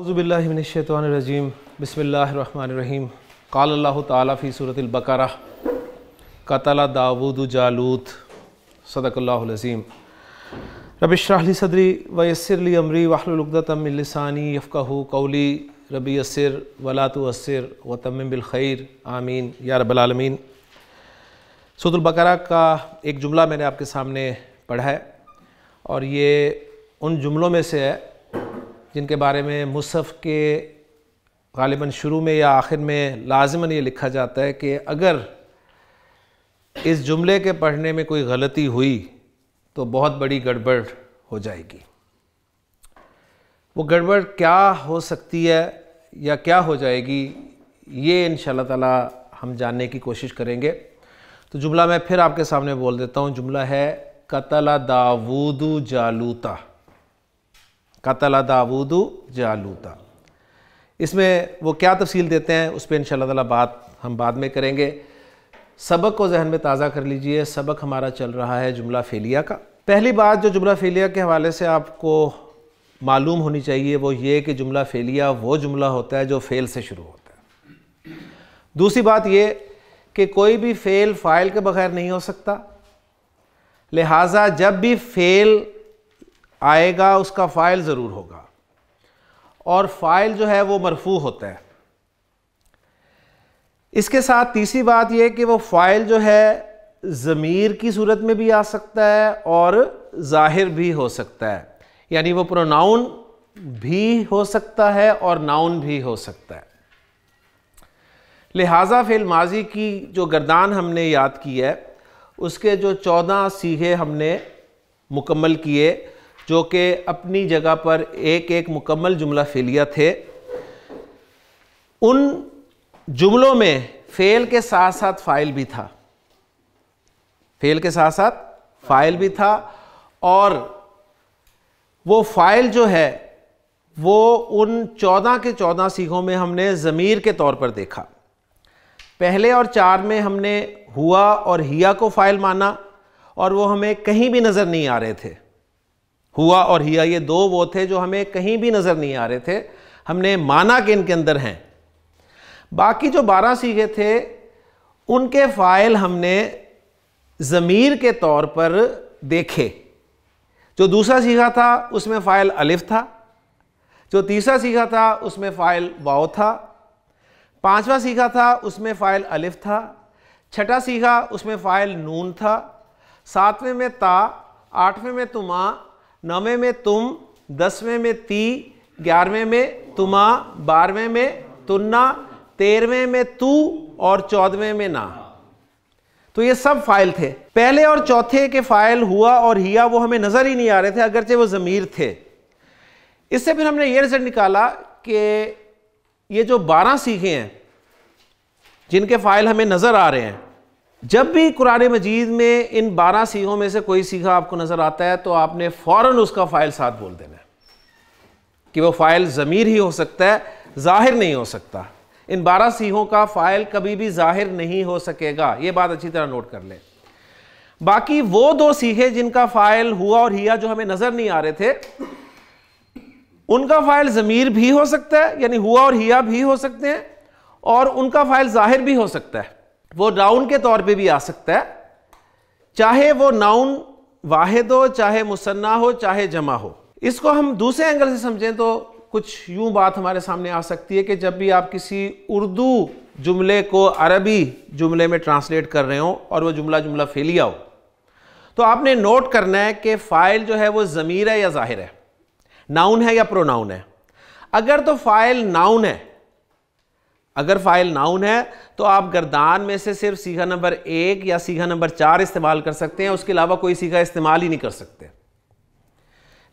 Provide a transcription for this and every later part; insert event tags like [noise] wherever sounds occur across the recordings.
अज़बिल्लाशतवानरजीम बसमीम काल ताली सूरतबकर कतला दाऊद जालूत सदकल्लाज़ीम रबिशाहली सदरी वयसरली अमरी वाहलुलदतमिलसानी यफ़ाहू कौली रबी असर वलातुअसर व तमिलखैर आमीन या रबालमीन सूरतबकर का एक जुमला मैंने आपके सामने पढ़ा है और ये उन जुमलों में से है जिनके बारे में मुसफ़ के गालिबा शुरू में या आखिर में लाजमन ये लिखा जाता है कि अगर इस जुमले के पढ़ने में कोई गलती हुई तो बहुत बड़ी गड़बड़ हो जाएगी वो गड़बड़ क्या हो सकती है या क्या हो जाएगी ये इन ताला हम जानने की कोशिश करेंगे तो जुमला मैं फिर आपके सामने बोल देता हूँ जुमला है कतला दाऊदू जालूता कतला दाऊदू जालूता इसमें वो क्या तफसील देते हैं उस पर इन ताला बात हम बाद में करेंगे सबक को जहन में ताज़ा कर लीजिए सबक हमारा चल रहा है जुमला फेलिया का पहली बात जो जुमला फेलिया के हवाले से आपको मालूम होनी चाहिए वो ये कि जुमला फेलिया वो जुमला होता है जो फ़ेल से शुरू होता है दूसरी बात ये कि कोई भी फ़ेल फ़ाइल के बगैर नहीं हो सकता लिहाजा जब भी फ़ेल आएगा उसका फ़ाइल ज़रूर होगा और फ़ाइल जो है वो मरफू होता है इसके साथ तीसरी बात यह कि वो फ़ाइल जो है ज़मीर की सूरत में भी आ सकता है और ज़ाहिर भी हो सकता है यानी वो प्रोनाउन भी हो सकता है और नाउन भी हो सकता है लिहाजा फिल माजी की जो गर्दान हमने याद की है उसके जो चौदह सीखे हमने मुकम्मल किए जो कि अपनी जगह पर एक एक मुकम्मल जुमला फेलिया थे उन जुमलों में फेल के साथ साथ फाइल भी था फेल के साथ साथ फाइल भी था और वो फाइल जो है वो उन चौदह के चौदह सीखों में हमने ज़मीर के तौर पर देखा पहले और चार में हमने हुआ और हिया को फाइल माना और वो हमें कहीं भी नज़र नहीं आ रहे थे हुआ और हिया ये दो वो थे जो हमें कहीं भी नज़र नहीं आ रहे थे हमने माना कि इनके अंदर हैं बाकी जो बारह सीखे थे उनके फ़ाइल हमने ज़मीर के तौर पर देखे जो दूसरा सीखा था उसमें फ़ाइल अलिफ था जो तीसरा सीखा था उसमें फ़ाइल वाओ था पांचवा सीखा था उसमें फ़ाइल अलिफ था छठा सीखा उसमें फ़ाइल नून था सातवें में ता आठवें में तुमा नौवें में तुम दसवें में ती ग्यारहवें में तुमा बारहवें में तुन्ना तेरहवें में तू और चौदहवें में ना तो ये सब फाइल थे पहले और चौथे के फाइल हुआ और हिया वो हमें नज़र ही नहीं आ रहे थे अगरचे वो ज़मीर थे इससे फिर हमने ये रिजल्ट निकाला कि ये जो बारह सीखे हैं जिनके फाइल हमें नज़र आ रहे हैं जब भी कुरान मजीद में इन बारह सीखों में से कोई सीखा आपको नज़र आता है तो आपने फौरन उसका फ़ाइल साथ बोल देना है कि वो फ़ाइल ज़मीर ही हो सकता है ज़ाहिर नहीं हो सकता इन बारह सीहों का फ़ाइल कभी भी ज़ाहिर नहीं हो सकेगा ये बात अच्छी तरह नोट कर ले बाकी वो दो सीखे जिनका फ़ाइल हुआ और हिया जो हमें नज़र नहीं आ रहे थे उनका फ़ाइल ज़मीर भी हो सकता है यानी हुआ और हिया भी हो सकते हैं और उनका फ़ाइल ज़ाहिर भी हो सकता है वो नाउन के तौर पे भी आ सकता है चाहे वो नाउन वाहिद हो चाहे मुसन्ना हो चाहे जमा हो इसको हम दूसरे एंगल से समझें तो कुछ यूं बात हमारे सामने आ सकती है कि जब भी आप किसी उर्दू जुमले को अरबी जुमले में ट्रांसलेट कर रहे हो और वो जुमला जुमला फेलिया हो तो आपने नोट करना है कि फ़ाइल जो है वो ज़मीर है या ज़ाहिर है नाउन है या प्रोनाउन है अगर तो फ़ाइल नाउन है अगर फाइल नाउन है तो आप गर्दान में से सिर्फ सीखा नंबर एक या सीखा नंबर चार इस्तेमाल कर सकते हैं उसके अलावा कोई सीखा इस्तेमाल ही नहीं कर सकते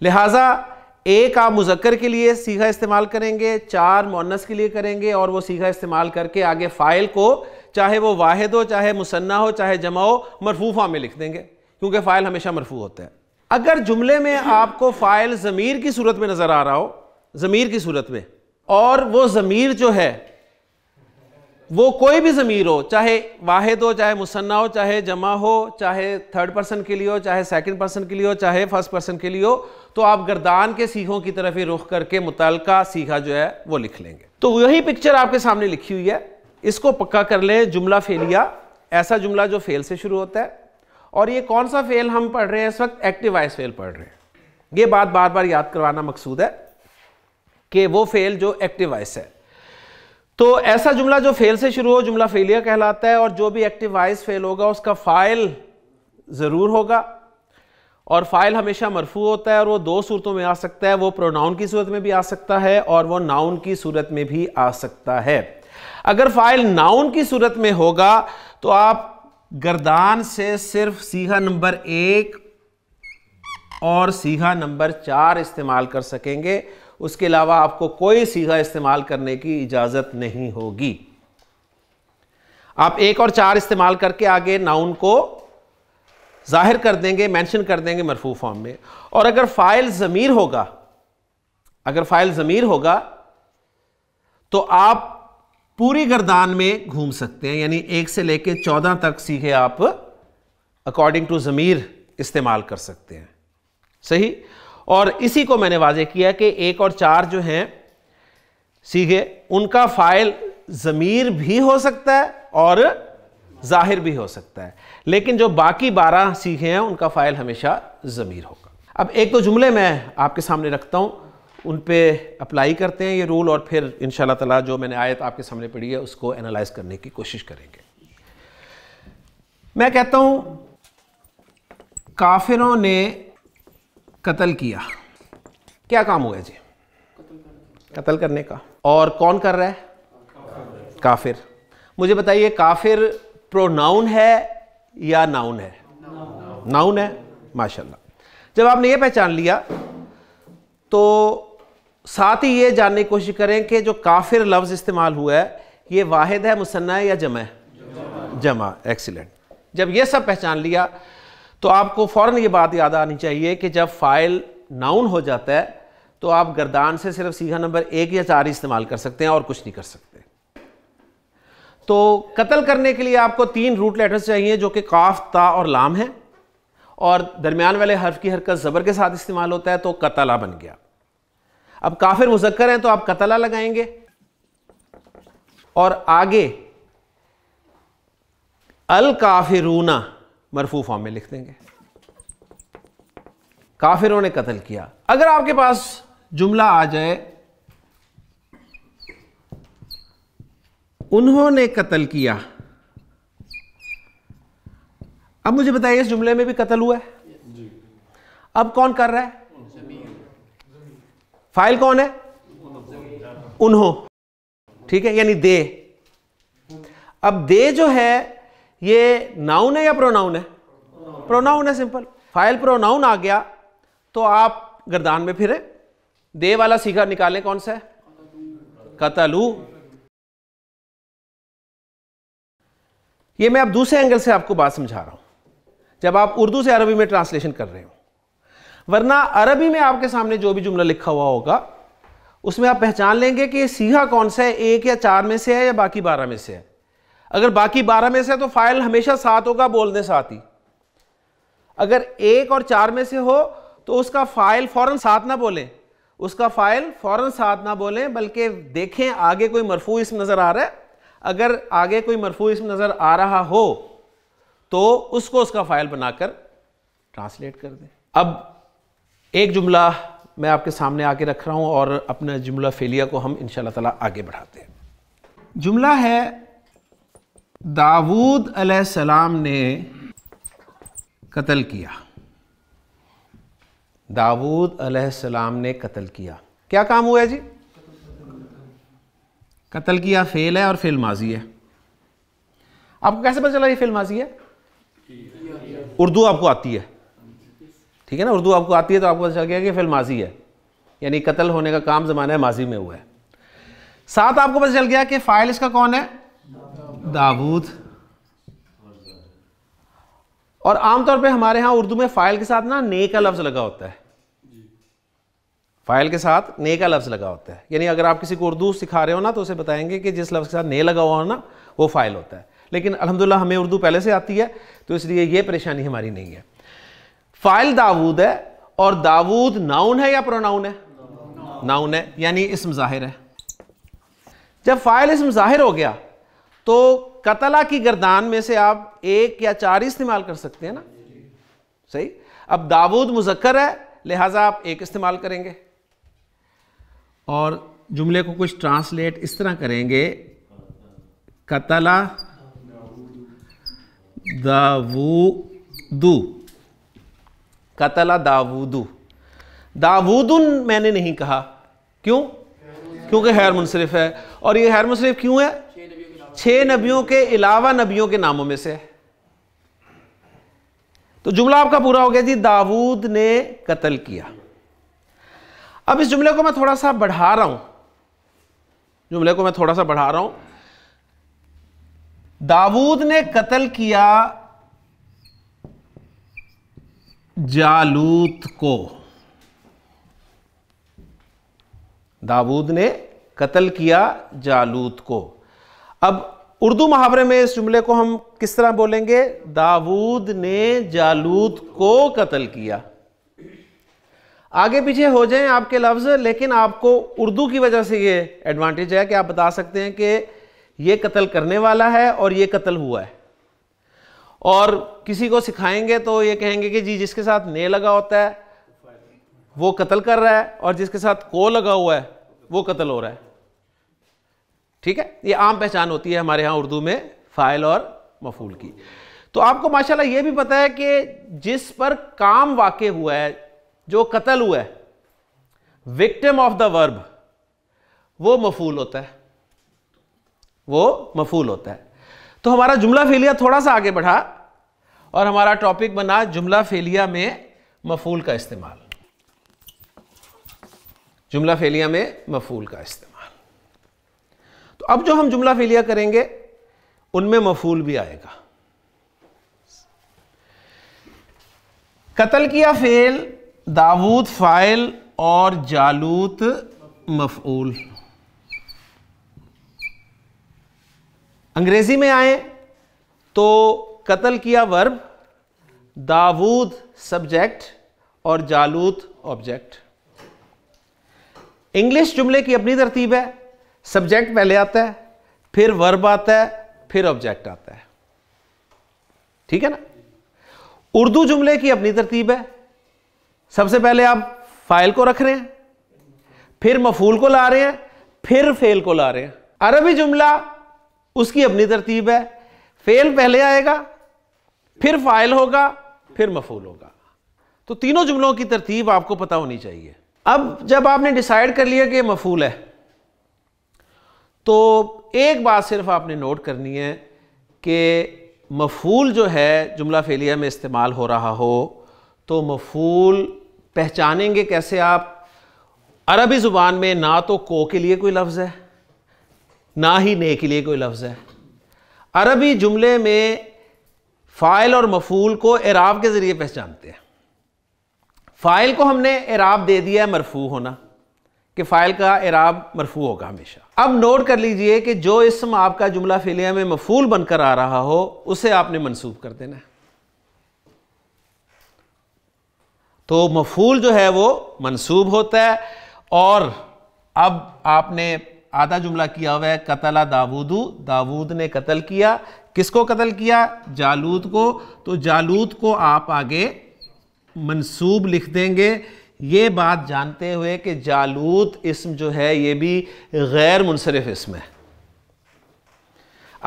लिहाजा एक आप मुजक्कर के लिए सीखा इस्तेमाल करेंगे चार मोनस के लिए करेंगे और वो सीखा इस्तेमाल करके आगे फ़ाइल को चाहे वो वाहिद हो चाहे मुसन्ना हो चाहे जमा हो मरफूफा में लिख देंगे क्योंकि फ़ाइल हमेशा मरफू होता है अगर जुमले में आपको फ़ाइल ज़मीर की सूरत में नज़र आ रहा हो ज़मीर की सूरत में और वो ज़मीर जो है वो कोई भी ज़मीर हो चाहे वाहिद हो चाहे मुसन्ना हो चाहे जमा हो चाहे थर्ड पर्सन के लिए हो चाहे सेकंड पर्सन के लिए हो चाहे फर्स्ट पर्सन के लिए हो तो आप गर्दान के सीखों की तरफ ही रुख करके मुतल सीखा जो है वो लिख लेंगे तो यही पिक्चर आपके सामने लिखी हुई है इसको पक्का कर लें जुमला फेलिया ऐसा जुमला जो फेल से शुरू होता है और ये कौन सा फेल हम पढ़ रहे हैं इस वक्त एक्टिव वाइस फेल पढ़ रहे हैं ये बात बार बार याद करवाना मकसूद है कि वो फेल जो एक्टिव वाइस है तो ऐसा जुमला जो फेल से शुरू हो जुमला फेलियर कहलाता है और जो भी एक्टिव वाइस फेल होगा उसका फाइल ज़रूर होगा और फाइल हमेशा मरफू होता है और वो दो सूरतों में आ सकता है वो प्रोनाउन की सूरत में भी आ सकता है और वो नाउन की सूरत में भी आ सकता है अगर फाइल नाउन की सूरत में होगा तो आप गर्दान से सिर्फ सीघा नंबर एक और सीघा नंबर चार इस्तेमाल कर सकेंगे उसके अलावा आपको कोई सीधा इस्तेमाल करने की इजाज़त नहीं होगी आप एक और चार इस्तेमाल करके आगे नाउन को जाहिर कर देंगे मेंशन कर देंगे मरफू फॉर्म में और अगर फाइल ज़मीर होगा अगर फाइल ज़मीर होगा तो आप पूरी गर्दान में घूम सकते हैं यानी एक से लेकर चौदह तक सीखे आप अकॉर्डिंग टू ज़मीर इस्तेमाल कर सकते हैं सही और इसी को मैंने वाजे किया कि एक और चार जो हैं सीखे उनका फाइल ज़मीर भी हो सकता है और जाहिर भी हो सकता है लेकिन जो बाकी बारह सीखे हैं उनका फाइल हमेशा ज़मीर होगा अब एक दो जुमले मैं आपके सामने रखता हूँ उन पर अप्लाई करते हैं ये रूल और फिर इन शाह जो मैंने आयत आपके सामने पढ़ी है उसको एनालाइज करने की कोशिश करेंगे मैं कहता हूँ काफिरों ने कत्ल किया क्या काम हुआ जी कत्ल करने का और कौन कर रहा है काफिर, मुझे बताइए काफिर प्रोनाउन है या नाउन है नाउन, नाउन है माशाल्लाह जब आपने ये पहचान लिया तो साथ ही ये जानने की कोशिश करें कि जो काफिर लफ्ज़ इस्तेमाल हुआ है ये वाहिद है मुसन्ना है या जमा है जमा एक्सीलेंट जब ये सब पहचान लिया तो आपको फ़ौरन ये बात याद आनी चाहिए कि जब फ़ाइल नाउन हो जाता है तो आप गर्दान से सिर्फ सीधा नंबर एक या चार इस्तेमाल कर सकते हैं और कुछ नहीं कर सकते तो कत्ल करने के लिए आपको तीन रूट लेटर्स चाहिए जो कि काफ ता और लाम है और दरमियान वाले हर्फ की हरकत ज़बर के साथ इस्तेमाल होता है तो कतला बन गया अब काफिर मुजक्कर हैं तो आप कतला लगाएंगे और आगे अल काफिरूना मरफू फॉर्म में लिख देंगे काफिरों ने कत्ल किया अगर आपके पास जुमला आ जाए उन्होंने कत्ल किया अब मुझे बताइए इस जुमले में भी कत्ल हुआ है अब कौन कर रहा है फाइल कौन है उन्हों ठीक है यानी दे अब दे जो है ये नाउन है या प्रोनाउन है प्रोनाउन है सिंपल फाइल प्रोनाउन आ गया तो आप गर्दान में फिरे दे वाला सीखा निकालें कौन सा है कतलू ये मैं अब दूसरे एंगल से आपको बात समझा रहा हूं जब आप उर्दू से अरबी में ट्रांसलेशन कर रहे हो वरना अरबी में आपके सामने जो भी जुमला लिखा हुआ होगा उसमें आप पहचान लेंगे कि सीहा कौन सा है एक या चार में से है या बाकी बारह में से है अगर बाकी बारह में से तो फाइल हमेशा सात होगा बोलने साथ ही अगर एक और चार में से हो तो उसका फाइल फौरन साथ ना बोलें उसका फाइल फौरन साथ ना बोलें बल्कि देखें आगे कोई मरफू इसम नज़र आ रहा है अगर आगे कोई मरफू इसम नज़र आ रहा हो तो उसको उसका फाइल बनाकर ट्रांसलेट कर दें अब एक जुमला मैं आपके सामने आके रख रहा हूं और अपना जुमला फेलिया को हम इन ताला आगे बढ़ाते हैं जुमला है दाऊद सलाम ने कत्ल किया दाऊद सलाम ने कत्ल किया क्या काम हुआ है जी कत्ल किया फेल है और फेल माजी है आपको कैसे पता चला ये फेल माजी है उर्दू आपको आती है ठीक है ना उर्दू आपको आती है तो आपको पता चल गया कि फेल माजी है यानी कत्ल होने का काम जमाना माजी में हुआ है साथ आपको पता चल गया कि फाइल इसका कौन है दाऊद और आमतौर पे हमारे यहां उर्दू में फाइल के साथ ना ने का लफ्ज़ लगा होता है फाइल के साथ ने का लफ्ज़ लगा होता है यानी अगर आप किसी को उर्दू सिखा रहे हो ना तो उसे बताएंगे कि जिस लफ्ज़ के साथ ने लगा हुआ हो ना वो फाइल होता है लेकिन अल्हम्दुलिल्लाह हमें उर्दू पहले से आती है तो इसलिए ये परेशानी हमारी नहीं है फाइल दाऊद है और दाऊद नाउन है या प्रोनाउन है नाउन है यानी इसम जाहिर है जब फाइल इसम जाहिर हो गया तो कतला की गर्दान में से आप एक या चार इस्तेमाल कर सकते हैं ना सही अब दाऊद मुजक्कर है लिहाजा आप एक इस्तेमाल करेंगे और जुमले को कुछ ट्रांसलेट इस तरह करेंगे कतला दावूदू कतला दावूदू दावूदन मैंने नहीं कहा क्यों क्योंकि हैर मुनसरफ है और ये हैर मुनसरफ क्यों है छह नबियों के अलावा नबियों के नामों में से है तो जुमला आपका पूरा हो गया जी दाऊद ने कत्ल किया अब इस जुमले को मैं थोड़ा सा बढ़ा रहा हूं जुमले को मैं थोड़ा सा बढ़ा रहा हूं दाऊद ने कत्ल किया जालूत को दाऊद ने कत्ल किया जालूत को अब उर्दू मुहावरे में इस जुमले को हम किस तरह बोलेंगे दाऊद ने जालूद को कत्ल किया आगे पीछे हो जाएं आपके लफ्ज लेकिन आपको उर्दू की वजह से ये एडवांटेज है कि आप बता सकते हैं कि ये कत्ल करने वाला है और ये कत्ल हुआ है और किसी को सिखाएंगे तो ये कहेंगे कि जी जिसके साथ ने लगा होता है वो कत्ल कर रहा है और जिसके साथ को लगा हुआ है वो कत्ल हो रहा है ठीक है ये आम पहचान होती है हमारे यहाँ उर्दू में फ़ाइल और मफूल की तो आपको माशाल्लाह ये भी पता है कि जिस पर काम वाक़ हुआ है जो कत्ल हुआ है विक्टिम ऑफ द वर्ब वो मफूल होता है वो मफूल होता है तो हमारा जुमला फेलिया थोड़ा सा आगे बढ़ा और हमारा टॉपिक बना जुमला फेलिया में मफूल का इस्तेमाल जुमला फेलिया में मफूल का इस्तेमाल अब जो हम जुमला फिलिया करेंगे उनमें मफूल भी आएगा कत्ल किया फेल दाऊद फाइल और जालूत मफूल अंग्रेजी में आए तो कत्ल किया वर्ब दाऊद सब्जेक्ट और जालूत ऑब्जेक्ट इंग्लिश जुमले की अपनी तरतीब है सब्जेक्ट पहले आता है फिर वर्ब आता है फिर ऑब्जेक्ट आता है ठीक है ना उर्दू जुमले की अपनी तरतीब है सबसे पहले आप फाइल को रख रहे हैं फिर मफूल को ला रहे हैं फिर फेल को ला रहे हैं अरबी जुमला उसकी अपनी तरतीब है फेल पहले आएगा फिर फाइल होगा फिर मफूल होगा तो तीनों जुमलों की तरतीब आपको पता होनी चाहिए अब जब आपने डिसाइड कर लिया कि मफूल है तो एक बात सिर्फ आपने नोट करनी है कि मफूल जो है जुमला फेलिया में इस्तेमाल हो रहा हो तो मफूल पहचानेंगे कैसे आप अरबी ज़ुबान में ना तो को के लिए कोई लफ्ज़ है ना ही ने के लिए कोई लफ्ज़ है अरबी जुमले में फ़ाइल और मफूल को एराब के ज़रिए पहचानते हैं फ़ाइल को हमने एराब दे दिया है मरफू होना कि फ़ाइल का इराब मरफू होगा हमेशा अब नोट कर लीजिए कि जो इसम आपका जुमला फिलिया में मफूल बनकर आ रहा हो उसे आपने मनसूब कर देना तो मफूल जो है वो मनसूब होता है और अब आपने आधा जुमला किया हुआ है कतला दाऊदू दाऊद ने कत्ल किया किसको कत्ल किया जालूद को तो जालूद को आप आगे मनसूब लिख देंगे ये बात जानते हुए कि जालूत इसम जो है ये भी गैर मुनसरफ इसम है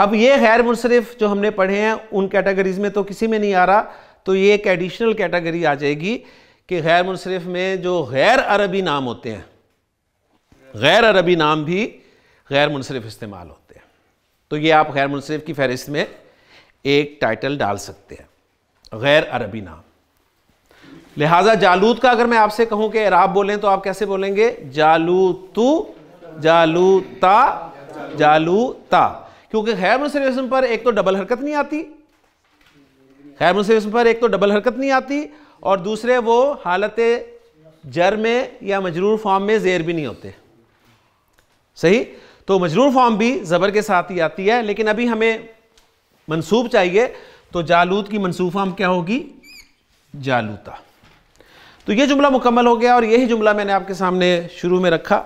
अब ये गैर मुनसरफ जो हमने पढ़े हैं उन कैटेगरीज में तो किसी में नहीं आ रहा तो ये एक एडिशनल कैटेगरी आ जाएगी कि गैर मुनसरफ में जो गैर अरबी नाम होते हैं गैर अरबी नाम भी गैर मुनसरफ इस्तेमाल होते हैं तो ये आप गैर मुनसरफ की फहरिस्त में एक टाइटल डाल सकते हैं गैर अरबी नाम लिहाजा जालूत का अगर मैं आपसे कहूं कि राब बोलें तो आप कैसे बोलेंगे जालू ता जालूता जालूता क्योंकि खैर मुसलम पर एक तो डबल हरकत नहीं आती खैर मुसलम पर एक तो डबल हरकत नहीं आती और दूसरे वो हालत जर में या मजरूर फॉर्म में जेर भी नहीं होते सही तो मजरूर फॉर्म भी ज़बर के साथ ही आती है लेकिन अभी हमें मनसूब चाहिए तो जालूत की मनसूब फॉर्म क्या होगी जालूता तो ये जुमला मुकम्मल हो गया और यही जुमला मैंने आपके सामने शुरू में रखा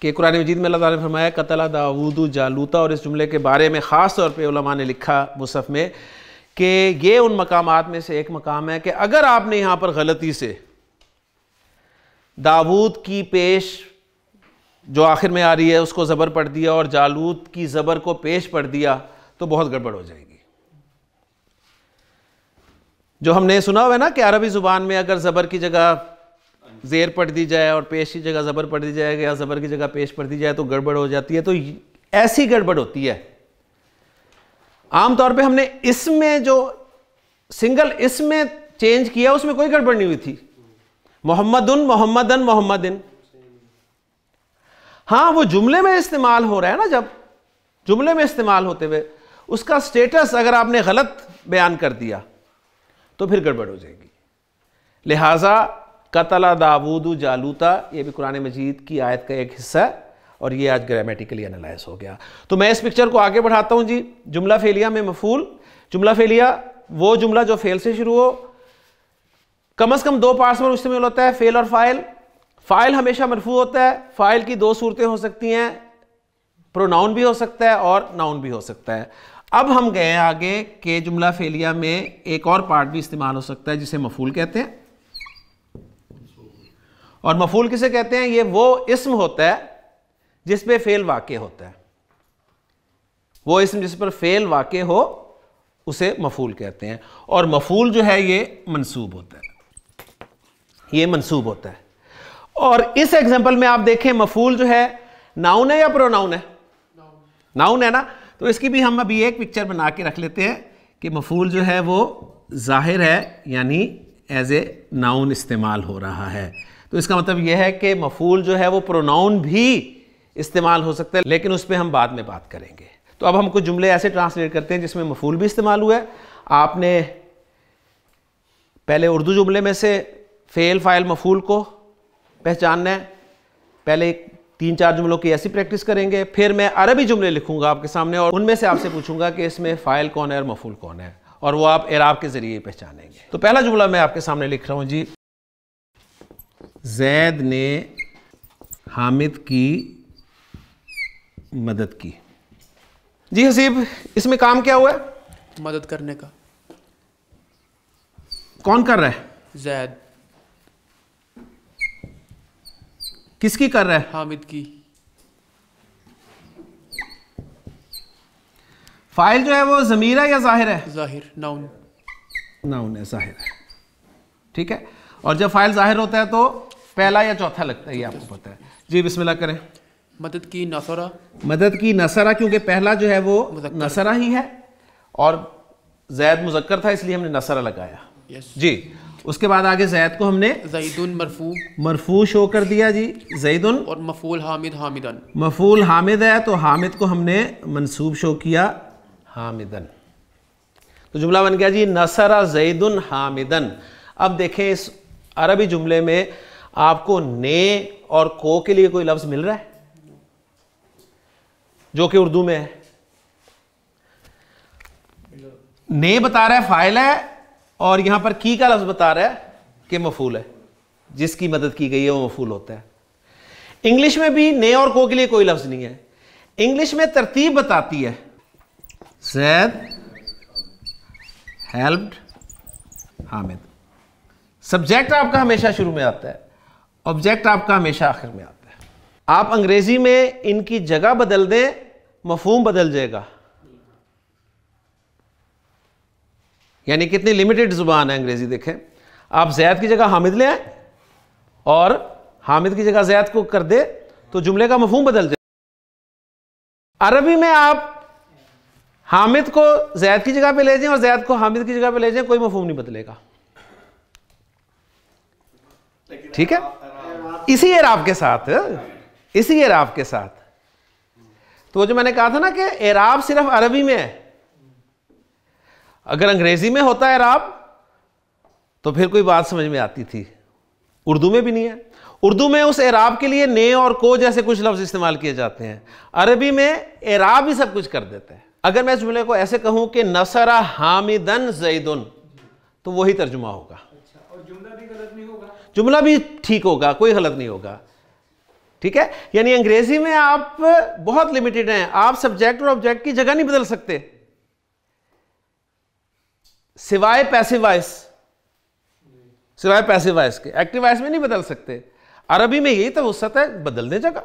कि कुरान मजीद में अल्लाह ने फरमाया कतला दाऊद जालूता और इस जुमले के बारे में ख़ास तौर पर उलमा ने लिखा मुसफ़ में कि ये उन मकाम में से एक मकाम है कि अगर आपने यहाँ पर गलती से दाऊद की पेश जो आखिर में आ रही है उसको ज़बर पढ़ दिया और जालूद की ज़बर को पेश पढ़ दिया तो बहुत गड़बड़ हो जाएगी जो हमने सुना हुआ है ना कि अरबी ज़ुबान में अगर ज़बर की जगह जेर पढ़ दी जाए और पेश की जगह ज़बर पढ़ दी जाए या ज़बर की जगह पेश पढ़ दी जाए तो गड़बड़ हो जाती है तो ऐसी गड़बड़ होती है आमतौर पर हमने इसमें जो सिंगल इसमें चेंज किया उसमें कोई गड़बड़ नहीं हुई थी अन मोहम्मद इन हाँ वो जुमले में इस्तेमाल हो रहा है ना जब जुमले में इस्तेमाल होते हुए उसका स्टेटस अगर आपने गलत बयान कर दिया तो फिर गड़बड़ हो जाएगी लिहाजा कतला दाऊद जालूता ये भी कुरान मजीद की आयत का एक हिस्सा है और ये आज ग्रामेटिकली एनालाइज हो गया तो मैं इस पिक्चर को आगे बढ़ाता हूँ जी जुमला फेलिया में मफूल जुमला फेलिया वो जुमला जो फेल से शुरू हो कम अज़ कम दो पार्ट्स में मुश्तमिल होता है फेल और फाइल फाइल हमेशा मरफू होता है फाइल की दो सूरतें हो सकती हैं प्रोनाउन भी हो सकता है और नाउन भी हो सकता है अब हम गए आगे के जुमला फेलिया में एक और पार्ट भी इस्तेमाल हो सकता है जिसे मफूल कहते हैं और मफूल किसे कहते हैं ये वो इसम होता है जिस पे फेल वाक़ होता है वो इसम जिस पर फेल वाक़ हो उसे मफूल कहते हैं और मफूल जो है ये मंसूब होता है ये मंसूब होता है और इस एग्जाम्पल में आप देखें मफूल जो है नाउन है या प्रोनाउन है नाउन है ना तो इसकी भी हम अभी एक पिक्चर बना के रख लेते हैं कि मफूल जो है वो ज़ाहिर है यानी एज ए नाउन इस्तेमाल हो रहा है तो इसका मतलब यह है कि मफूल जो है वो प्रोनाउन भी इस्तेमाल हो सकता है लेकिन उस पर हम बाद में बात करेंगे तो अब हम कुछ जुमले ऐसे ट्रांसलेट करते हैं जिसमें मफूल भी इस्तेमाल हुआ है आपने पहले उर्दू जुमले में से फ़ेल फ़ाइल मफूल को पहचानना है पहले एक तीन चार जुमलों की ऐसी प्रैक्टिस करेंगे फिर मैं अरबी जुमले लिखूंगा आपके सामने और उनमें से आपसे पूछूंगा कि इसमें फ़ाइल कौन है और मफूल कौन है और वो आप एराब के ज़रिए पहचानेंगे तो पहला जुमला मैं आपके सामने लिख रहा हूं जी जैद ने हामिद की मदद की जी हसीब इसमें काम क्या हुआ है मदद करने का कौन कर रहा है जैद किसकी कर रहा है हामिद की फाइल जो है वो जमीर है या जाहिर है जाहिर नाउन नाउन है जाहिर है ठीक है और जब फाइल जाहिर होता है तो पहला या चौथा लगता है ये आपको पता है जी बिस्मिल्लाह करें मदद की नसरा मदद की नसरा क्योंकि पहला जो है वो नसरा ही है और जैद मुजक्कर था इसलिए हमने नसरा लगाया जी उसके बाद आगे जैद को हमने जईदन मरफू मरफू शो कर दिया जी जईदन और मफूल हामिद हामिदन मफूल हामिद है तो हामिद को हमने मनसूब शो किया हामिदन तो जुमला बन गया जी नसरा जईदन हामिदन अब देखें इस अरबी जुमले में आपको ने और को के लिए कोई लफ्ज़ मिल रहा है जो कि उर्दू में है ने बता रहा है फाइल है और यहां पर की का लफ्ज़ बता रहा है कि मफूल है जिसकी मदद की गई है वो मफूल होता है इंग्लिश में भी ने और को के लिए कोई लफ्ज़ नहीं है इंग्लिश में तरतीब बताती है सैद हेल्प्ड हामिद सब्जेक्ट आपका हमेशा शुरू में आता है ऑब्जेक्ट आपका हमेशा आखिर में आता है आप अंग्रेज़ी में इनकी जगह बदल दें मफहम बदल जाएगा यानी कितनी लिमिटेड ज़ुबान है अंग्रेज़ी देखें आप जैद की जगह हामिद ले आए और हामिद की जगह जैद को कर दे तो जुमले का मफहम बदल जाए अरबी में आप हामिद को जैद की जगह पे ले जाएं और जैद को हामिद की जगह पे ले जाएं कोई मफहम नहीं बदलेगा ठीक है इसी एराब के साथ इसी एराब के साथ तो जो मैंने कहा था ना कि एराब सिर्फ अरबी में है अगर अंग्रेजी में होता है राब तो फिर कोई बात समझ में आती थी उर्दू में भी नहीं है उर्दू में उस एराब के लिए ने और को जैसे कुछ लफ्ज़ इस्तेमाल किए जाते हैं अरबी में एराब ही सब कुछ कर देते हैं अगर मैं इस जुमले को ऐसे कहूं कि नसरा हामिदन जईदन तो वही तर्जुमा होगा अच्छा, भी होगा जुमला भी ठीक होगा कोई गलत नहीं होगा ठीक है यानी अंग्रेजी में आप बहुत लिमिटेड हैं आप सब्जेक्ट और ऑब्जेक्ट की जगह नहीं बदल सकते सिवाय पैसे वायस सिवाय पैसे वायस के एक्टिव वायस में नहीं बदल सकते अरबी में यही तो वसत है बदलने जगह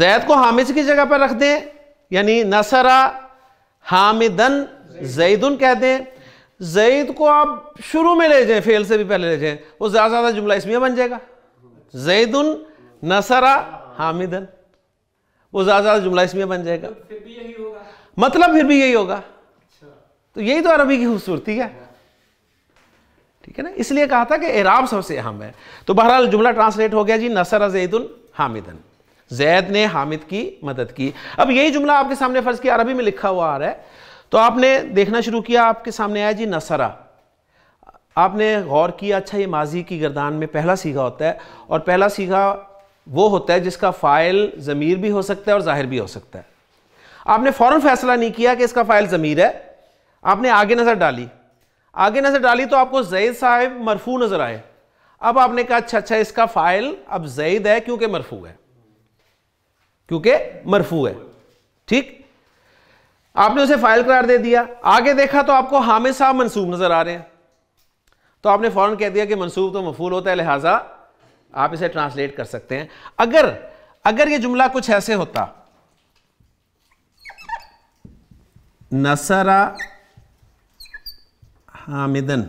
जैद को हामिद की जगह पर रख दें यानी नसरा हामिदन जैदन कह दें जईद को आप शुरू में ले जाएं फेल से भी पहले ले जाएं वो ज़्यादा ज़्यादा जुमला इसमें बन जाएगा जैदन नसरा हामिदन वो ज़्यादा ज़्यादा जुमला इसमें बन जाएगा तो मतलब फिर भी यही होगा तो यही तो अरबी की खूबसूरती है ठीक है ना इसलिए कहा था कि एराब सबसे अहम है तो बहरहाल जुमला ट्रांसलेट हो गया जी नसर जैदन हामिदन जैद ने हामिद की मदद की अब यही जुमला आपके सामने फर्ज किया अरबी में लिखा हुआ आ रहा है तो आपने देखना शुरू किया आपके सामने आया जी नसरा आपने गौर किया अच्छा ये माजी की गर्दान में पहला सीखा होता है और पहला सीखा वो होता है जिसका फ़ाइल ज़मीर भी हो सकता है और ज़ाहिर भी हो सकता है आपने फ़ौरन फैसला नहीं किया कि इसका फ़ाइल ज़मीर है आपने आगे नज़र डाली आगे नज़र डाली तो आपको जैद साहब मरफू नज़र आए अब आपने कहा अच्छा अच्छा इसका फाइल अब जैद है क्योंकि मरफू है क्योंकि मरफू है ठीक आपने उसे फाइल करार दे दिया आगे देखा तो आपको हामिद साहब मंसूब नज़र आ रहे हैं तो आपने फौरन कह दिया कि मंसूब तो मफूल होता है लिहाजा आप इसे ट्रांसलेट कर सकते हैं अगर अगर ये जुमला कुछ ऐसे होता नसरा हामिदन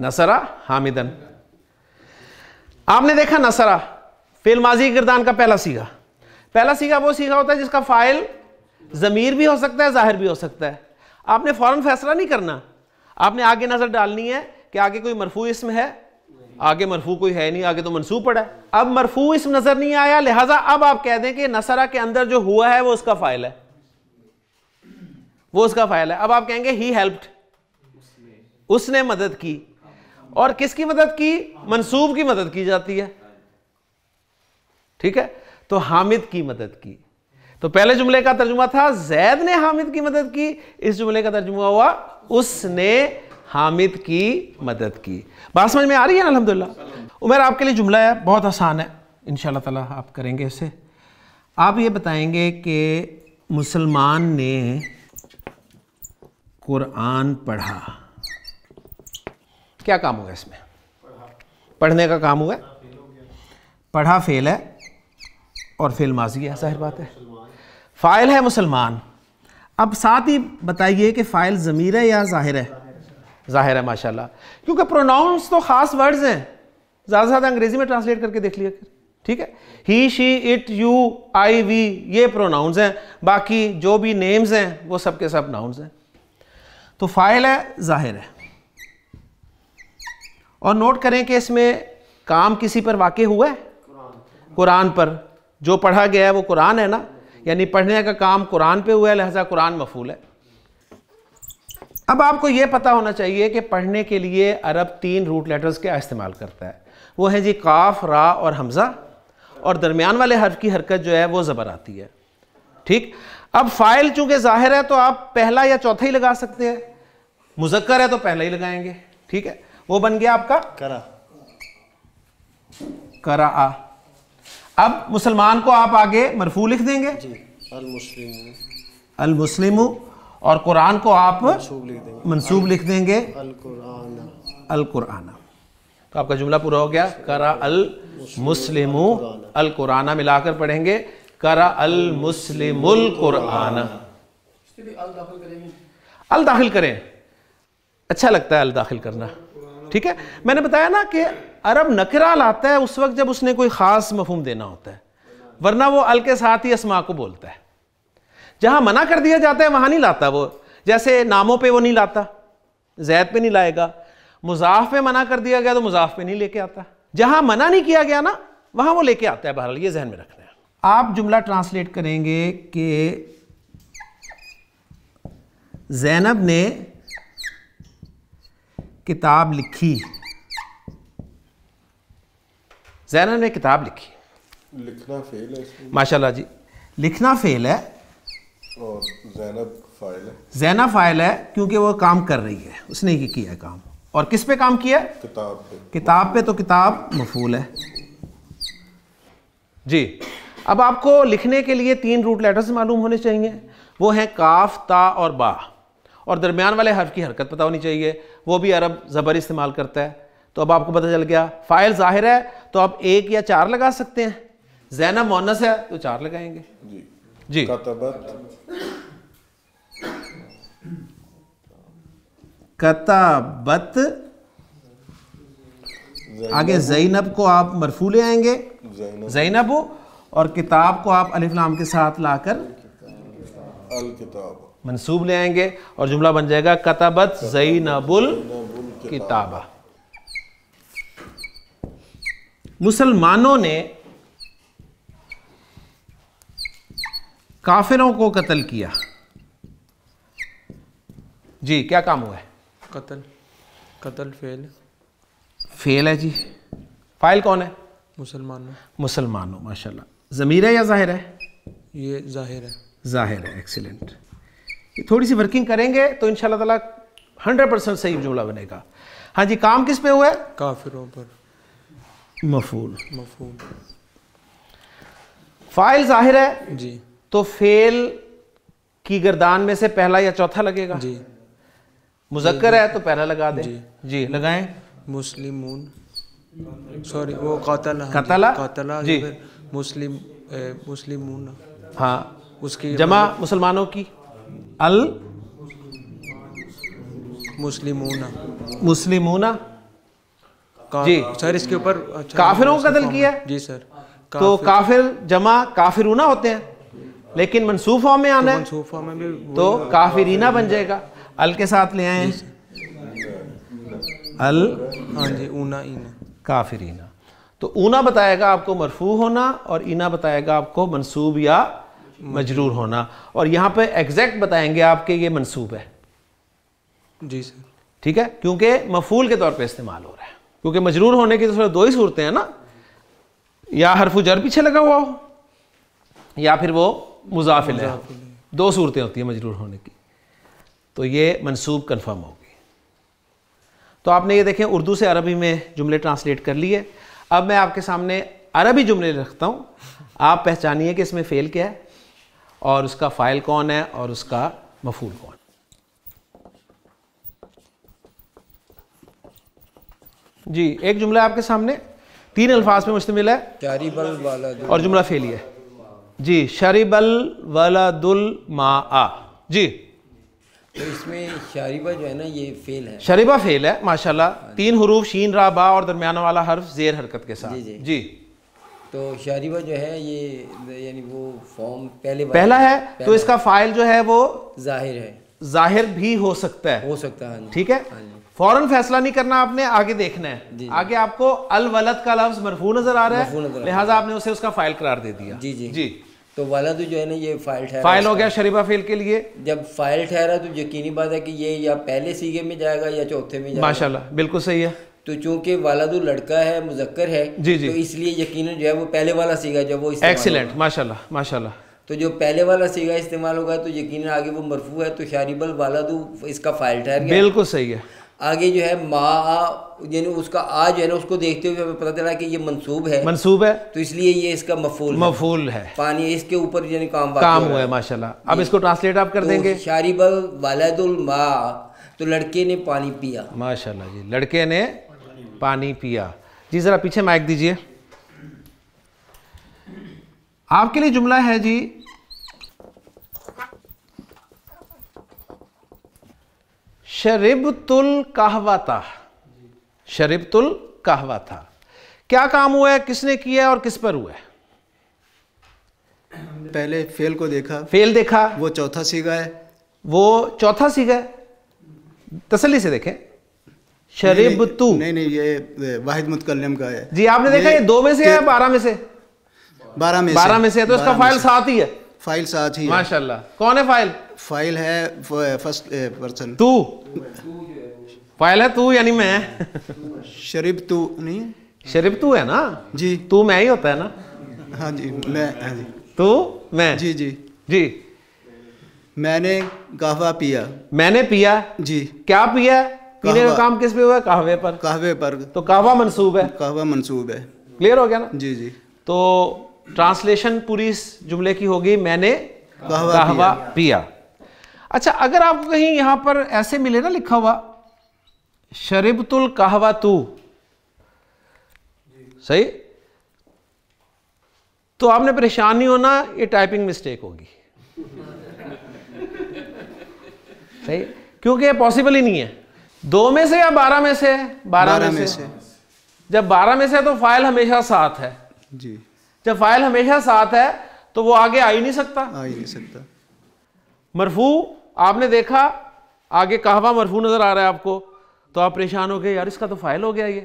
नसरा हामिदन आपने देखा नसरा फेल माजी किरदान का पहला सीगा पहला सीगा वो सीगा होता है जिसका फाइल ज़मीर भी हो सकता है ज़ाहिर भी हो सकता है आपने फ़ौरन फैसला नहीं करना आपने आगे नज़र डालनी है कि आगे कोई मरफू इसम है आगे मरफू कोई है नहीं आगे तो मनसूब पड़ा है अब मरफू इसम नज़र नहीं आया लिहाजा अब आप कह दें कि नसरा के अंदर जो हुआ है वो उसका फ़ाइल है वो उसका फाइल है अब आप कहेंगे ही हेल्प्ड उसने मदद की और किसकी मदद की मंसूब की मदद की जाती है ठीक है तो हामिद की मदद की तो पहले जुमले का तर्जुमा था जैद ने हामिद की मदद की इस जुमले का तर्जुमा हुआ उसने हामिद की मदद की बात समझ में आ रही है ना अलहमदिल्ला उमेर आपके लिए जुमला है बहुत आसान है इन ताला आप करेंगे इसे आप ये बताएंगे कि मुसलमान ने कुरान पढ़ा क्या काम हुआ इसमें पढ़ने का काम हुआ पढ़ा फेल है और फेल माजी है जाहिर बात है फ़ाइल है मुसलमान अब साथ ही बताइए कि फ़ाइल ज़मीर है या ज़ाहिर है ज़ाहिर है माशाल्लाह क्योंकि प्रोनाउंस तो ख़ास वर्ड्स हैं ज़्यादा से ज़्यादा अंग्रेज़ी में ट्रांसलेट करके देख लिया कर ठीक है he she it you I we ये प्रोनाउंस हैं बाकी जो भी नेम्स हैं वो सब के सब नाउंस हैं तो फाइल है जाहिर है और नोट करें कि इसमें काम किसी पर वाकई हुआ है कुरान पर जो पढ़ा गया है वो कुरान है ना यानी पढ़ने का काम कुरान पे हुआ है लिहाजा कुरान मफूल है अब आपको ये पता होना चाहिए कि पढ़ने के लिए अरब तीन रूट लेटर्स क्या इस्तेमाल करता है वो है जी काफ रा और हमज़ा और दरमियान वाले हर्फ की हरकत जो है वो ज़बर आती है ठीक अब फाइल चूँकि ज़ाहिर है तो आप पहला या चौथा ही लगा सकते हैं मुजक्कर है तो पहला ही लगाएंगे ठीक है वो बन गया आपका करा करा आ अब मुसलमान को आप आगे मरफू लिख देंगे अल मुस्लिम और कुरान को आप मनसूब लिख देंगे अल कुराना तो आपका जुमला पूरा हो गया करा अल मुस्लिम अल कुराना मिलाकर पढ़ेंगे करा अल मुस्लिम अल दाखिल करें अच्छा लगता है अल दाखिल करना ठीक है मैंने बताया ना कि अरब नकरा लाता है उस वक्त जब उसने कोई ख़ास मफहम देना होता है वरना वो अल के साथ ही असमा को बोलता है जहां मना कर दिया जाता है वहां नहीं लाता वो जैसे नामों पे वो नहीं लाता जैद पे नहीं लाएगा मुजाफ पे मना कर दिया गया तो मुजाफ पे नहीं लेके आता जहां मना नहीं किया गया ना वहां वो लेके आता है बहरहाल ये जहन में रखना है आप जुमला ट्रांसलेट करेंगे कि जैनब ने किताब लिखी जैन ने किताब लिखी लिखना फेल है माशाल्लाह जी लिखना फेल है और जैनब फाइल है जैना फाइल है क्योंकि वो काम कर रही है उसने ही किया काम और किस पे काम किया किताब पे किताब पे तो किताब मफूल है जी अब आपको लिखने के लिए तीन रूट लेटर्स मालूम होने चाहिए वो हैं काफ ता और बा और दरमियान वाले हर्फ की हरकत पता होनी चाहिए वो भी अरब ज़बर इस्तेमाल करता है तो अब आपको पता चल गया फ़ाइल ज़ाहिर है तो आप एक या चार लगा सकते हैं जैनब मोनस है तो चार लगाएंगे जी जी कताबत आगे जैनब को आप मरफू ले आएंगे जैनब और किताब को आप अलिफ नाम के साथ लाकर अल किताब मंसूब ले आएंगे और जुमला बन जाएगा कताबत जई नबुल किताबा मुसलमानों ने काफिरों को कत्ल किया जी क्या काम हुआ है कत्ल कत्ल फेल फेल है जी फाइल कौन है मुसलमानों मुसलमानों माशाल्लाह ज़मीर है या ज़ाहिर है ये ज़ाहिर है ज़ाहिर है एक्सीलेंट ये थोड़ी सी वर्किंग करेंगे तो इन शाह तला हंड्रेड परसेंट सही जुमला बनेगा हाँ जी काम किस पे हुआ है काफिरों पर मफूल मफूल फाइल जाहिर है जी तो फेल की गर्दान में से पहला या चौथा लगेगा जी मुजक्कर है तो पहला लगा दे जी जी लगाएं मुस्लिम सॉरी वो कतला कतला हाँ कतला जी मुस्लिम मुस्लिमून हाँ उसकी जमा मतलब- मुसलमानों की अल मुस्लिमूना मुस्लिमूना जी सर इसके ऊपर अच्छा काफिरों का कतल किया जी सर तो काफिर जमा काफिरूना होते हैं लेकिन मनसूफ फॉर्म में आना तो है में भी तो काफिरीना बन जाएगा अल के साथ ले आए अल हाँ जी ऊना ईना काफिरीना तो ऊना बताएगा आपको मरफू होना और ईना बताएगा आपको मनसूब या मजरूर होना और यहां पे एग्जैक्ट बताएंगे आपके ये मनसूब है जी सर ठीक है क्योंकि मफूल के तौर पे इस्तेमाल हो रहा है क्योंकि मजरूर होने की तो दो ही सूरतें हैं ना या हरफू जर पीछे लगा हुआ हो या फिर वो मुजाफिल है दो सूरतें होती हैं मजरूर होने की तो ये मनसूब कन्फर्म होगी तो आपने ये देखें उर्दू से अरबी में जुमले ट्रांसलेट कर लिए अब मैं आपके सामने अरबी जुमले रखता हूँ आप पहचानिए कि इसमें फ़ेल क्या है और उसका फ़ाइल कौन है और उसका मफूल कौन जी एक जुमला आपके सामने तीन अल्फाज में मुश्तमिल है शरीबल वाला और जुमला फेली है जी शरीबल दुल मा आ जी तो इसमें शरीबा जो है ना ये फेल है शरीबा फेल है माशाल्लाह तीन हरूफ शीन रा बा और दरमियान वाला हर्फ जेर हरकत के साथ जी, जी।, जी। तो शारीवा जो है ये यानी वो फॉर्म पहले पहला है तो पहला तो इसका फाइल जो है वो जाहिर है जाहिर भी हो सकता है हो सकता है हाँ ठीक है हाँ फौरन फैसला नहीं करना आपने आगे देखना है आगे आपको अल वलद का लफ्ज मरफू नजर आ रहा है लिहाजा आपने उसे उसका फाइल करार दे दिया जी जी जी तो वाला तो जो है ना ये फाइल ठहरा फाइल हो गया शरीफा फेल के लिए जब फाइल ठहरा तो यकीनी बात है कि ये या पहले सीगे में जाएगा या चौथे में जाएगा माशाल्लाह बिल्कुल सही है तो चूंकि वालद लड़का है मुजक्कर है जी जी तो इसलिए यकीन जो है वो पहले वाला सीगा जब वो एक्सीलेंट माशा माशा तो जो पहले वाला सीगा इस्तेमाल होगा तो यकीन आगे वो मरफू है तो शारिबल वालद इसका फाइल ठहर गया बिल्कुल सही है आगे जो है माँ यानी उसका आ जो है ना उसको देखते हुए हमें पता चला कि ये मंसूब है मंसूब है तो इसलिए ये इसका मफूल मफूल है, है। पानी इसके ऊपर यानी काम काम हुआ है माशाल्लाह अब इसको ट्रांसलेट आप कर तो देंगे शारिब वालदुल माँ तो लड़के ने पानी पिया माशाल्लाह जी लड़के ने पानी पिया जी ज़रा पीछे माइक दीजिए आपके लिए जुमला है जी शरिबतुल कहवाता कहवा था क्या काम हुआ है किसने किया और किस पर हुआ है पहले फेल को देखा फेल देखा वो चौथा सीगा है वो चौथा सीगा है तसली से देखें शरीब तू नहीं नहीं ये वाहिद मुतकलम का है जी आपने देखा ये दो में से है बारह में से बारह में बारह में से है तो इसका फाइल साथ ही है फाइल साथ ही माशाल्लाह कौन है फाइल फाइल है फर्स्ट पर्सन तू फाइल है तू यानी मैं शरीब तू नहीं शरीब तू है ना जी तू मैं ही होता है ना हाँ जी मैं हाँ जी तू मैं जी जी जी मैंने काफा पिया मैंने पिया जी क्या पिया पीने का काम किस पे हुआ कहवे पर कहवे पर तो कहवा मनसूब है कहवा मनसूब है क्लियर हो गया ना जी जी तो ट्रांसलेशन पूरी इस जुमले की होगी मैंने कहवा, कहवा पिया।, पिया अच्छा अगर आपको कहीं यहां पर ऐसे मिले ना लिखा हुआ शरीबतुल कहवा तू सही तो आपने परेशान नहीं होना ये टाइपिंग मिस्टेक होगी [laughs] सही क्योंकि ये पॉसिबल ही नहीं है दो में से या बारह में से बारह में, में से जब बारह में से तो फाइल हमेशा साथ है जी जब फाइल हमेशा साथ है तो वो आगे आ ही नहीं सकता आ ही नहीं सकता मरफू आपने देखा आगे कहावा मरफू नजर आ रहा है आपको तो आप परेशान हो गए यार इसका तो फाइल हो गया ये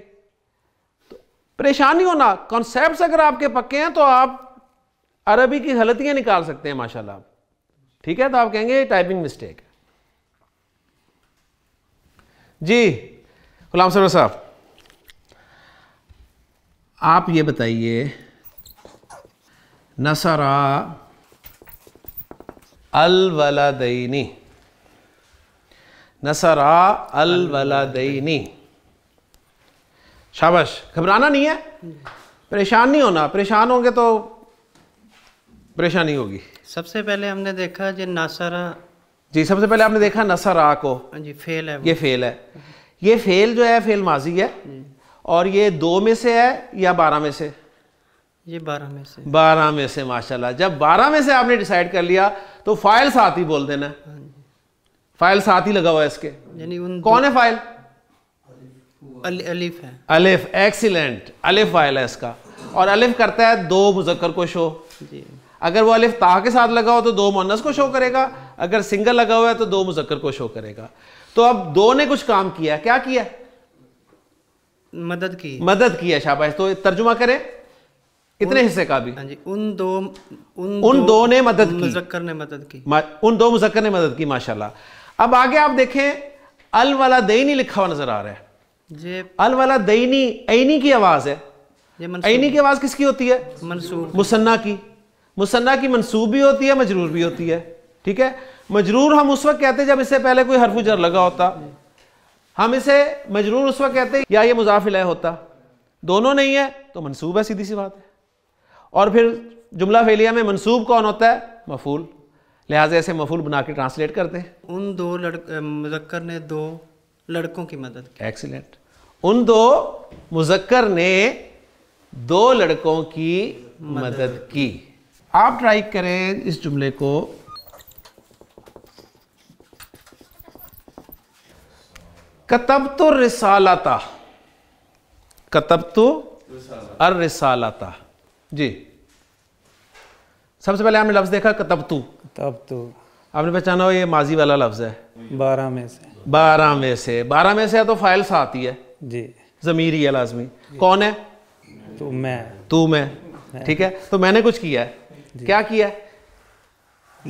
तो परेशान नहीं होना कॉन्सेप्ट अगर आपके पक्के हैं तो आप अरबी की गलतियां निकाल सकते हैं माशाल्लाह ठीक है तो आप कहेंगे टाइपिंग मिस्टेक जी गुलाम सरवर साहब आप ये बताइए नसरा अल नसरा अल शाबाश घबराना नहीं है परेशान नहीं होना परेशान होंगे तो परेशानी होगी सबसे पहले हमने देखा जो नासरा जी सबसे पहले आपने देखा नसर आ को हाँ जी फेल है ये फेल है ये फेल जो है फेल माजी है और ये दो में से है या बारह में से ये बारह में से बारह में से माशाल्लाह जब बारह में से आपने डिसाइड कर लिया तो फाइल साथ ही बोल देना हाँ फाइल साथ ही लगा हुआ है इसके यानी उन कौन है फाइल अलिफ है अलिफ एक्सीलेंट अलिफ फाइल है इसका और अलिफ करता है दो मुजक्कर को शो जी अगर वो अलिफ ता के साथ लगा हो तो दो मोनस को शो करेगा अगर सिंगल लगा हुआ है तो दो मुजक्कर को शो करेगा तो अब दो ने कुछ काम किया क्या किया मदद की मदद किया शाबाश तो तर्जुमा करें कितने हिस्से का भी हाँ जी उन दो उन उन दो, दो ने मदद की मुजक्कर ने मदद की उन दो मुजक्कर ने मदद की माशाल्लाह अब आगे आप देखें अल वाला दईनी लिखा हुआ नजर आ रहा है जे अल वाला दईनी ऐनी की आवाज है ऐनी की आवाज किसकी होती है मनसूब मुसन्ना की मुसन्ना की मनसूब भी होती है मजरूर भी होती है ठीक है मजरूर हम उस वक्त कहते जब इससे पहले कोई हरफ जर लगा होता हम इसे मजरूर उस वक्त कहते या ये मुजाफिल होता दोनों नहीं है तो मनसूब है सीधी सी बात है और फिर जुमला फेलिया में मनसूब कौन होता है मफूल लिहाजा ऐसे मफूल बना के ट्रांसलेट करते हैं उन दो लड़क मुजक्कर ने दो लड़कों की मदद की एक्सीलेंट उन दो मुजक्कर ने दो लड़कों की मदद, मदद की आप ट्राई करें इस जुमले को कतब तो रिसालता कतब तो अर रिसालता जी सबसे पहले हमने लफ्ज देखा कतब तू कतब तू आपने पहचाना हो ये माजी वाला लफ्ज है बारह में से बारह में से बारह में से तो है तो फाइल साथ ही है जी जमीरी है लाजमी कौन है तू मैं तू मैं ठीक है तो मैंने कुछ किया है क्या किया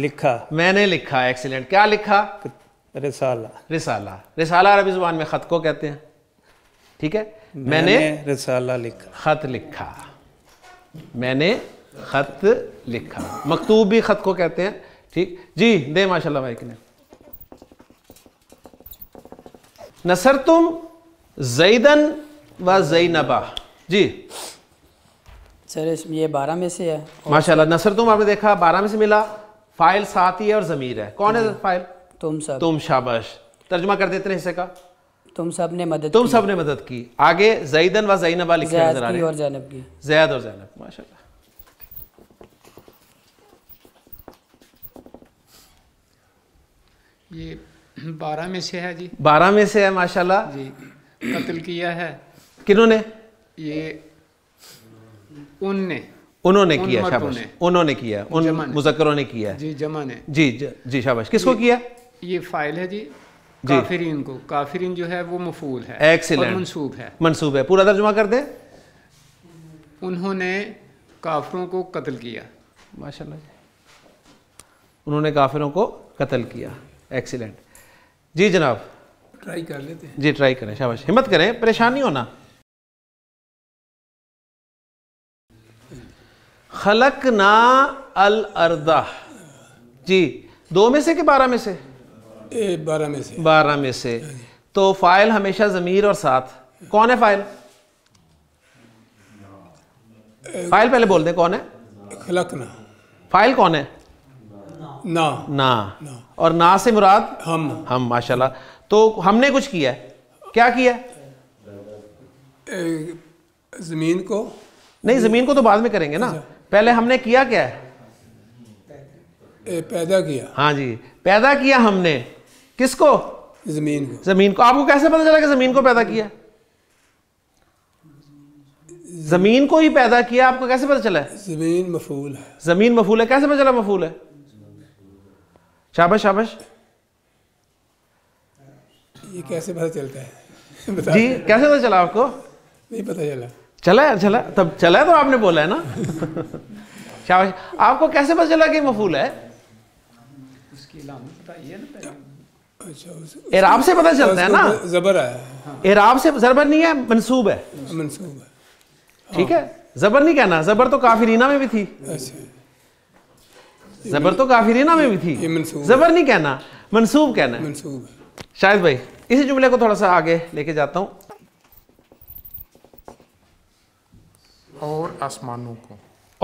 लिखा मैंने लिखा एक्सीलेंट क्या लिखा रिसाला रिसाला रिसाला अरबी ज़ुबान में ख़त को कहते हैं ठीक है मैंने, मैंने रिसाला लिखा ख़त लिखा मैंने ख़त लिखा मकतूब भी ख़त को कहते हैं ठीक जी दे माशाल्लाह भाई के नसर तुम जईदन व जईनबा जी सर ये बारह में से है माशाल्लाह नसर तुम आपने देखा बारह में से मिला फाइल साथ ही है और ज़मीर है कौन है फाइल तुम सब तुम शाबाश तर्जमा कर देते हैं हिस्से का तुम सब ने मदद तुम सब ने मदद की आगे जईदन व जैनबा लिखे नजर आ रहे हैं और जैनब की जैद और जैनब माशाल्लाह ये बारह में से है जी बारह में से है माशाल्लाह जी कत्ल किया है किन्होंने ये उनने उन्होंने किया शाबाश उन्होंने किया उन मुजक्रों ने किया जी जमा ने जी जी शाबाश किसको किया ये फाइल है जी काफिरीन को काफिरीन जो है वो मफूल है एक्सीलेंट मनसूब है मनसूब है पूरा तर्जुमा कर दे उन्होंने काफरों को कत्ल किया माशाल्लाह उन्होंने काफिरों को कत्ल किया एक्सीलेंट जी जनाब ट्राई कर लेते हैं जी ट्राई करें शाबाश हिम्मत करें परेशानी होना खलक ना अल अर्दा जी दो में से कि बारह में से बारह में से बारह में से तो फाइल हमेशा ज़मीर और साथ कौन है फाइल फाइल पहले बोल दे कौन है खलकना फाइल कौन है ना ना, और ना से मुराद हम हम माशाल्लाह तो हमने कुछ किया है क्या किया ज़मीन को नहीं ज़मीन को तो बाद में करेंगे ना अच्छा। पहले हमने किया क्या है पैदा किया हाँ जी पैदा किया हमने किसको जमीन को जमीन को आपको कैसे पता चला कि जमीन को पैदा किया जमीन को ही पैदा किया आपको कैसे पता चला जमीन मफूल है जमीन मफूल है कैसे पता चला मफूल है शाबाश शाबाश ये कैसे पता चलता है [laughs] जी कैसे पता चला आपको नहीं पता चला चला है चला तब चला है तो आपने बोला है ना [laughs] शाबाश आपको कैसे पता चला कि मफूल है उसकी इराब अच्छा, से पता चलता है ना जबर आया इराब हाँ। से जबर नहीं है मनसूब है मनसूब है ठीक है हाँ। जबर नहीं कहना जबर तो काफी रीना में भी थी अच्छा। जबर तो रीना में भी थी जबर नहीं कहना मनसूब कहना मनसूब शायद भाई इसी जुमले को थोड़ा सा आगे लेके जाता हूं और आसमानों को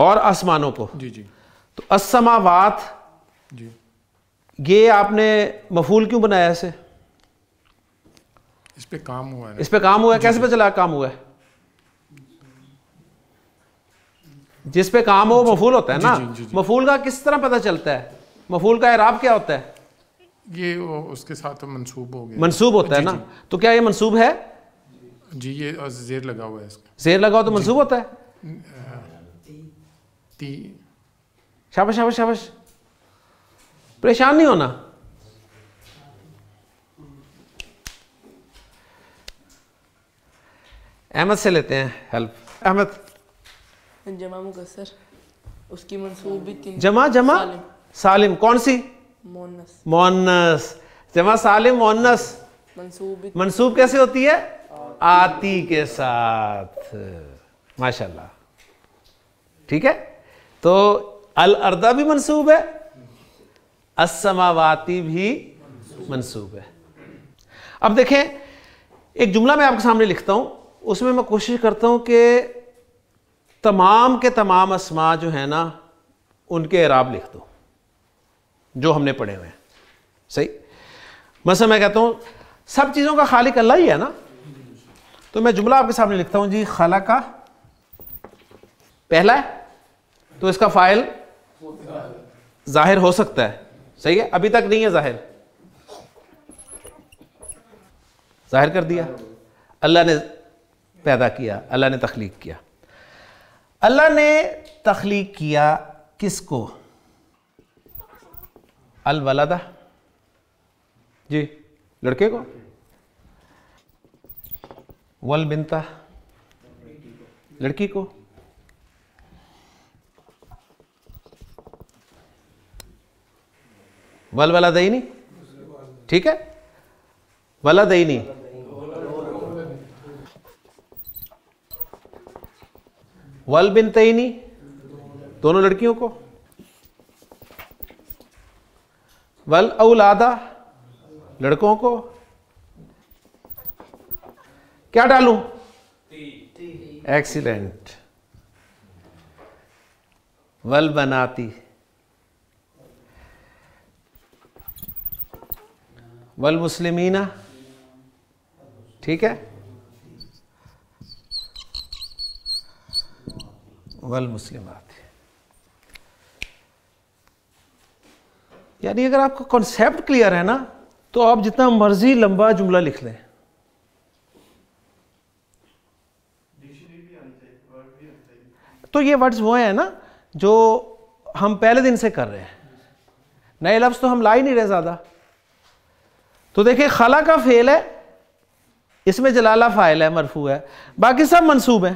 और आसमानों को जी जी तो असमावात जी ये आपने मफूल क्यों बनाया इसे इस पे काम हुआ है इस पे काम हुआ है कैसे पे चला काम हुआ है जिस पे काम हो मफूल होता है ना जी, जी, जी, मफूल का किस तरह पता चलता है मफूल का इराब क्या होता है ये उसके साथ मनसूब हो गया मनसूब होता है ना तो क्या ये मनसूब है जी ये जेर लगा हुआ है इसका जेर लगा हुआ तो मनसूब होता है ती शाबाश शाबाश शाबाश परेशान नहीं होना अहमद से लेते हैं हेल्प अहमद जमा मुकसर उसकी मनसूब भी तीन जमा जमा सालिम, सालिम कौन सी मोनस मोनस जमा सालिम मोनस मनसूब मनसूब कैसे होती है आती के साथ माशाल्लाह ठीक है तो अल अर्दा भी मनसूब है असमावाती भी मंसूब है अब देखें एक जुमला मैं आपके सामने लिखता हूं उसमें मैं कोशिश करता हूं कि तमाम के तमाम असमा जो है ना उनके एराब लिख दो जो हमने पढ़े हुए हैं सही मसला मैं कहता हूं सब चीज़ों का खालिक अल्लाह ही है ना तो मैं जुमला आपके सामने लिखता हूं जी खला का पहला है तो इसका फाइल जाहिर हो सकता है सही है अभी तक नहीं है जाहिर जाहिर कर दिया अल्लाह ने पैदा किया अल्लाह ने तख्लीक किया अल्लाह ने तख्लीक किया किसको अलवलदा जी लड़के को वल बिनता लड़की को वल वला दईनी ठीक है वला दईनी वल बिन तईनी दोनों लड़कियों को वल औलादा लड़कों को क्या डालू एक्सीलेंट वल बनाती वल मुस्लिमीना ठीक है वल मुस्लिम यानी अगर आपका कॉन्सेप्ट क्लियर है ना तो आप जितना मर्जी लंबा जुमला लिख लें तो ये वर्ड्स वो हैं ना जो हम पहले दिन से कर रहे हैं नए लफ्ज़ तो हम ला ही नहीं रहे ज़्यादा तो देखिए खला का फेल है इसमें जलाला फाइल है मरफू है बाकी सब मनसूब है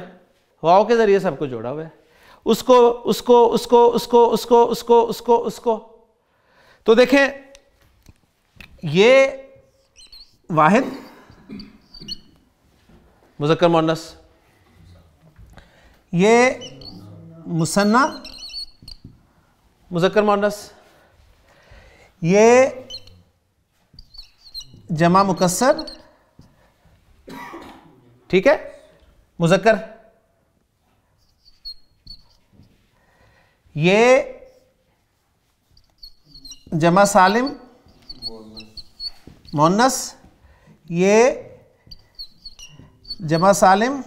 वाओ के ज़रिए सबको जोड़ा हुआ है उसको उसको उसको उसको उसको उसको उसको उसको तो देखें ये वाहिद मुजक्कर मोनस ये मुसन्ना मुजक्कर मोनस ये जमा मुकसर ठीक है मुजक्कर ये जमा सालिम मोनस ये जमा सालिम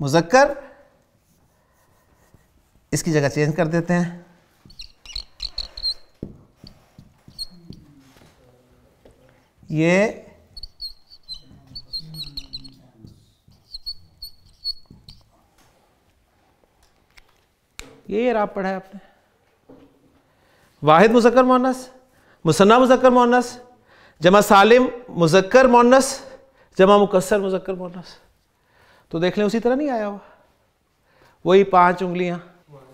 मुजक्कर इसकी जगह चेंज कर देते हैं ये ये राब पढ़ा है आपने वाहिद मुजक्कर मोनस मुसन्ना मुजक्कर मोनस जमा सालिम मुजक्कर मोनस जमा मुकसर मुजक्कर मोनस तो देख लें उसी तरह नहीं आया हुआ वही पांच उंगलियां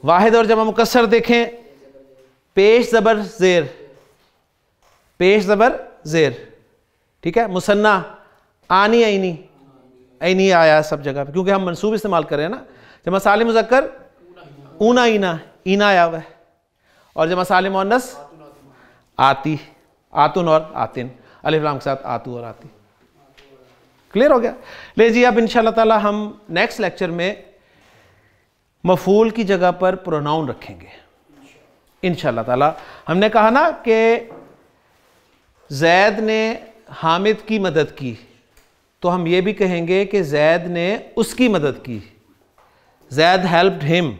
वाहिद और जमा मुकसर देखें पेश ज़बर ज़ेर पेश ज़बर ज़ेर ठीक है मुसन्ना आनी आईनी आईनी आया सब जगह पे क्योंकि हम मनसूब इस्तेमाल कर रहे हैं ना जब मसाल मुजक्कर ऊना ईना ईना आया हुआ है और जब मसाल मोनस आती आतुन और आतिन अलीफ्लाम के साथ आतू और आती क्लियर हो गया ले जी अब इनशाला ताला हम नेक्स्ट लेक्चर में मफूल की जगह पर प्रोनाउन रखेंगे इनशाला ताला हमने कहा ना कि जैद ने हामिद की मदद की तो हम ये भी कहेंगे कि जैद ने उसकी मदद की जैद हेल्प्ड हिम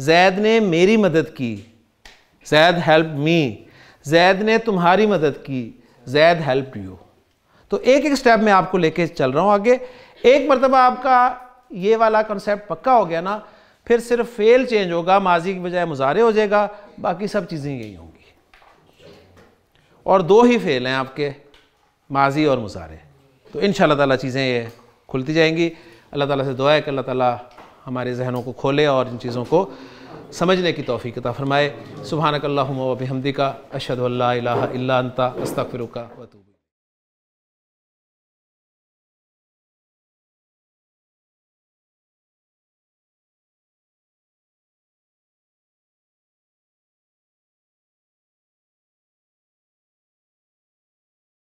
जैद ने मेरी मदद की जैद हेल्प मी जैद ने तुम्हारी मदद की जैद हेल्प यू तो एक एक स्टेप में आपको लेके चल रहा हूँ आगे एक मरतबा आपका ये वाला कंसेप्ट पक्का हो गया ना फिर सिर्फ फेल चेंज होगा माजी की बजाय मुजारे हो जाएगा बाकी सब चीज़ें यही होंगी और दो ही फेल हैं आपके माजी और मुजारे तो इन ताला चीज़ें ये खुलती जाएंगी अल्लाह ताला से दुआ है कि अल्लाह ताला हमारे जहनों को खोले और इन चीज़ों को समझने की तोफ़ी कता फ़रमाए सुबहानकल्ला हमदी का अशद अल्ला अस्तफ़िर का वतूब